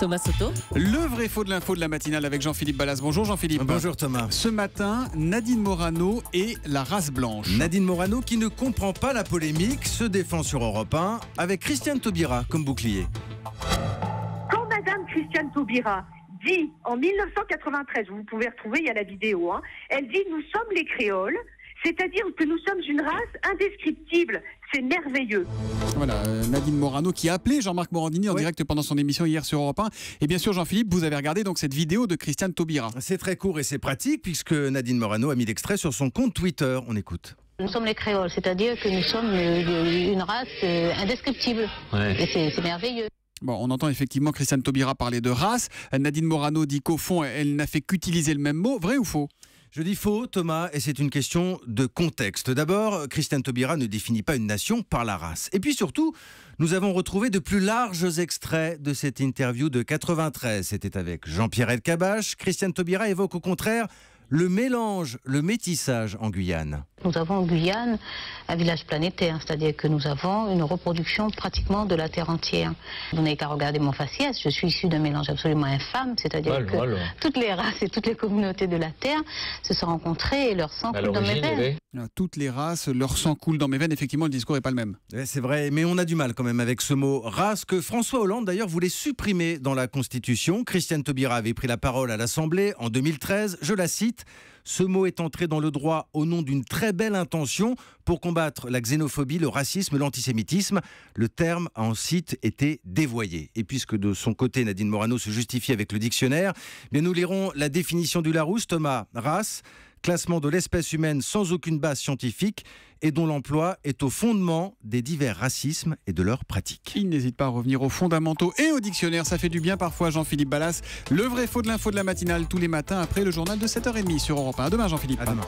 Thomas Soto. Le vrai faux de l'info de la matinale avec Jean-Philippe Ballas. Bonjour Jean-Philippe. Bonjour Thomas. Ce matin, Nadine Morano et la race blanche. Nadine Morano qui ne comprend pas la polémique se défend sur Europe 1 avec Christiane Taubira comme bouclier. Quand Madame Christiane Taubira dit en 1993, vous pouvez retrouver, il y a la vidéo, hein, elle dit Nous sommes les créoles, c'est-à-dire que nous sommes une race indescriptible. C'est merveilleux. Voilà, euh, Nadine Morano qui a appelé Jean-Marc Morandini en direct pendant son émission hier sur Europe 1. Et bien sûr, Jean-Philippe, vous avez regardé donc cette vidéo de Christiane Taubira. C'est très court et c'est pratique puisque Nadine Morano a mis l'extrait sur son compte Twitter. On écoute. Nous sommes les créoles, c'est-à-dire que nous sommes euh, une race euh, indescriptible. Et c'est merveilleux. Bon, on entend effectivement Christiane Taubira parler de race. Nadine Morano dit qu'au fond, elle n'a fait qu'utiliser le même mot. Vrai ou faux je dis faux, Thomas, et c'est une question de contexte. D'abord, Christiane Taubira ne définit pas une nation par la race. Et puis surtout, nous avons retrouvé de plus larges extraits de cette interview de 93. C'était avec Jean-Pierre Elkabach. Christiane Taubira évoque au contraire le mélange, le métissage en Guyane. Nous avons en Guyane un village planétaire, c'est-à-dire que nous avons une reproduction pratiquement de la Terre entière. Vous n'avez qu'à regarder mon faciès, je suis issu d'un mélange absolument infâme, c'est-à-dire que hein. toutes les races et toutes les communautés de la Terre se sont rencontrées et leur sang bah, coule dans mes veines. Toutes les races, leur sang coule dans mes veines, effectivement le discours n'est pas le même. Eh, c'est vrai, mais on a du mal quand même avec ce mot race que François Hollande d'ailleurs voulait supprimer dans la Constitution. Christiane Taubira avait pris la parole à l'Assemblée en 2013, je la cite. Ce mot est entré dans le droit au nom d'une très belle intention pour combattre la xénophobie, le racisme, l'antisémitisme. Le terme a ensuite été dévoyé. Et puisque de son côté, Nadine Morano se justifie avec le dictionnaire, bien nous lirons la définition du Larousse, Thomas Race classement de l'espèce humaine sans aucune base scientifique et dont l'emploi est au fondement des divers racismes et de leurs pratiques. Il n'hésite pas à revenir aux fondamentaux et aux dictionnaires. ça fait du bien parfois Jean-Philippe Ballas. Le vrai faux de l'info de la matinale tous les matins après le journal de 7h30 sur Europe 1. demain Jean-Philippe. À demain.